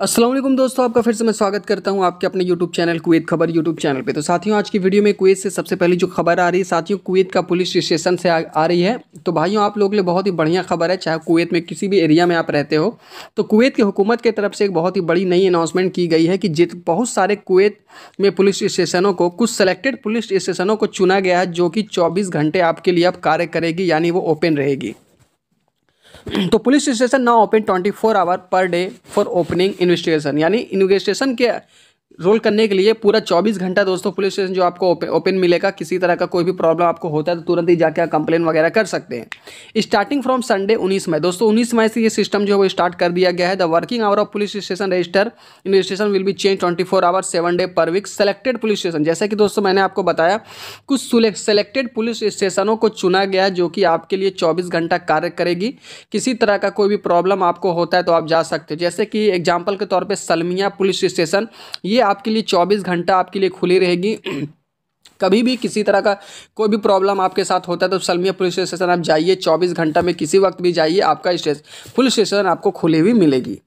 असलम दोस्तों आपका फिर से मैं स्वागत करता हूं आपके अपने YouTube चैनल कुवैत खबर YouTube चैनल पे तो साथियों आज की वीडियो में कुवैत से सबसे पहले जो खबर आ रही है साथियों कुवैत का पुलिस स्टेशन से आ, आ रही है तो भाइयों आप लोगों के लिए बहुत ही बढ़िया खबर है चाहे कुवैत में किसी भी एरिया में आप रहते हो तो कुवैत की हुकूमत की तरफ से एक बहुत ही बड़ी नई अनाउंसमेंट की गई है कि जित बहुत सारे कुवैत में पुलिस स्टेशनों को कुछ सेलेक्टेड पुलिस स्टेशनों को चुना गया है जो कि चौबीस घंटे आपके लिए अब कार्य करेगी यानी वो ओपन रहेगी तो पुलिस स्टेशन ना open twenty four hour per day for opening investigation यानी इन्वेस्टिगेशन के रोल करने के लिए पूरा 24 घंटा दोस्तों पुलिस स्टेशन जो आपको ओपन मिलेगा किसी तरह का कोई भी प्रॉब्लम आपको होता है तो तुरंत ही जाके आप कंप्लेन वगैरह कर सकते हैं स्टार्टिंग फ्रॉम संडे 19 मई दोस्तों 19 मई से ये सिस्टम जो है वो स्टार्ट कर दिया गया है the working hour of police station register in station will be change twenty four hour seven day per week selected police station जैसा कि दोस्तों मैंने आपको बताया कुछ सेलेक्टेड पुलिस स्टेशनों को चुना गया जो कि आपके लिए चौबीस घंटा कार्य करेगी किसी तरह का कोई भी प्रॉब्लम आपको होता है तो आप जा सकते हो जैसे कि एग्जाम्पल के तौर पर सलमिया पुलिस स्टेशन ये आपके लिए चौबीस घंटा आपके लिए खुली रहेगी कभी भी किसी तरह का कोई भी प्रॉब्लम आपके साथ होता है तो सलमिया पुलिस स्टेशन आप जाइए चौबीस घंटा में किसी वक्त भी जाइए आपका स्टेशन पुलिस स्टेशन आपको खुली हुई मिलेगी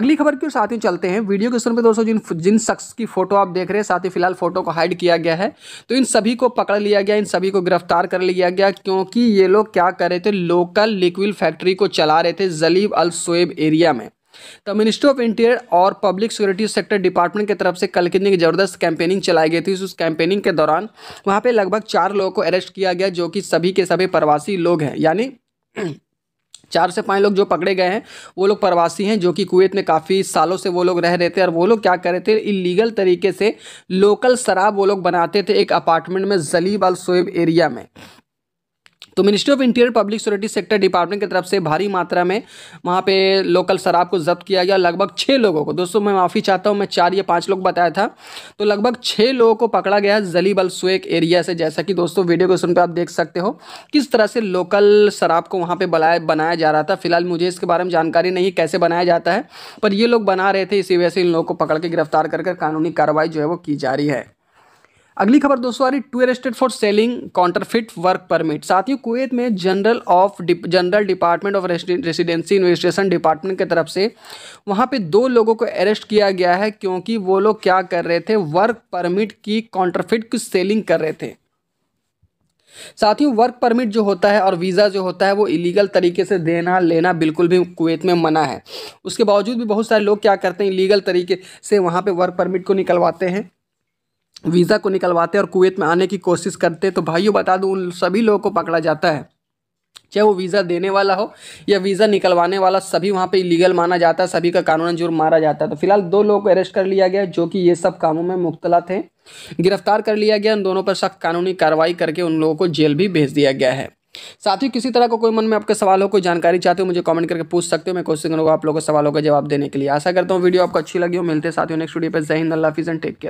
अगली खबर की साथ ही चलते हैं वीडियो के स्तर पर दोस्तों जिन जिन शख्स की फोटो आप देख रहे हैं साथ ही फिलहाल फोटो को हाइड किया गया है तो इन सभी को पकड़ लिया गया इन सभी को गिरफ्तार कर लिया गया क्योंकि ये लोग क्या कर रहे थे लोकल लिक्विड फैक्ट्री को चला रहे थे जलीब अल सोएब एरिया में तो मिनिस्ट्री ऑफ इंटीरियर और पब्लिक सिक्योरिटी सेक्टर डिपार्टमेंट की तरफ से कल कितनी एक ज़बरदस्त कैंपेनिंग चलाई गई थी उस कैंपेनिंग के दौरान वहाँ पे लगभग चार लोगों को अरेस्ट किया गया जो कि सभी के सभी प्रवासी लोग हैं यानी चार से पाँच लोग जो पकड़े गए हैं वो लोग प्रवासी हैं जो कि कुवैत में काफ़ी सालों से वो लोग रह रहे थे और वो लोग क्या कर रहे थे इलीगल तरीके से लोकल शराब वो लोग बनाते थे एक अपार्टमेंट में जलीबाल सोएब एरिया में तो ministry of interior public security sector department की तरफ से भारी मात्रा में वहाँ पे लोकल शराब को जब्त किया गया लगभग छः लोगों को दोस्तों मैं माफ़ी चाहता हूँ मैं चार या पाँच लोग बताया था तो लगभग छः लोगों को पकड़ा गया जली बल सुक एरिया से जैसा कि दोस्तों वीडियो सुन पर आप देख सकते हो किस तरह से लोकल शराब को वहाँ पर बनाया बनाया जा रहा था फिलहाल मुझे इसके बारे में जानकारी नहीं कैसे बनाया जाता है पर ये लोग बना रहे थे इसी वजह से इन लोगों को पकड़ के गिरफ्तार कर कानूनी कार्रवाई जो है वो की जा रही है अगली खबर दोस्तों आ रही two arrested for selling counterfeit work permit साथियों कुवैत में general of general department of residency investigation department की तरफ से वहां पे दो लोगों को अरेस्ट किया गया है क्योंकि वो लोग क्या कर रहे थे वर्क परमिट की काउंटरफिट की सेलिंग कर रहे थे साथियों वर्क परमिट जो होता है और वीज़ा जो होता है वो इलीगल तरीके से देना लेना बिल्कुल भी कुवैत में मना है उसके बावजूद भी बहुत सारे लोग क्या करते हैं इलीगल तरीके से वहाँ पे वर्क परमिट को निकलवाते हैं वीज़ा को निकलवाते और कुवैत में आने की कोशिश करते तो भाइयों बता दूँ उन सभी लोगों को पकड़ा जाता है चाहे वो वीज़ा देने वाला हो या वीज़ा निकलवाने वाला सभी वहाँ पे इलीगल माना जाता है सभी का कानून जुर्म मारा जाता है तो फिलहाल दो लोगों को अरेस्ट कर लिया गया जो कि ये सब कामों में मुबतला थे गिरफ्तार कर लिया गया उन दोनों पर सख्त कानूनी कार्रवाई करके उन लोगों को जेल भी भेज दिया गया है साथ ही किसी तरह का को कोई मन में आपके सवाल हो कोई जानकारी चाहते हो मुझे कमेंट करके पूछ सकते हो मैं कोशिश करूँगा आप लोगों के सवालों का जवाब देने के लिए आशा करता हूँ वीडियो आपको अच्छी लगी हो मिलते साथियों नेक्स्ट वीडियो पर जय हिंद अल्लाह हाफिज़ एंड टेक केयर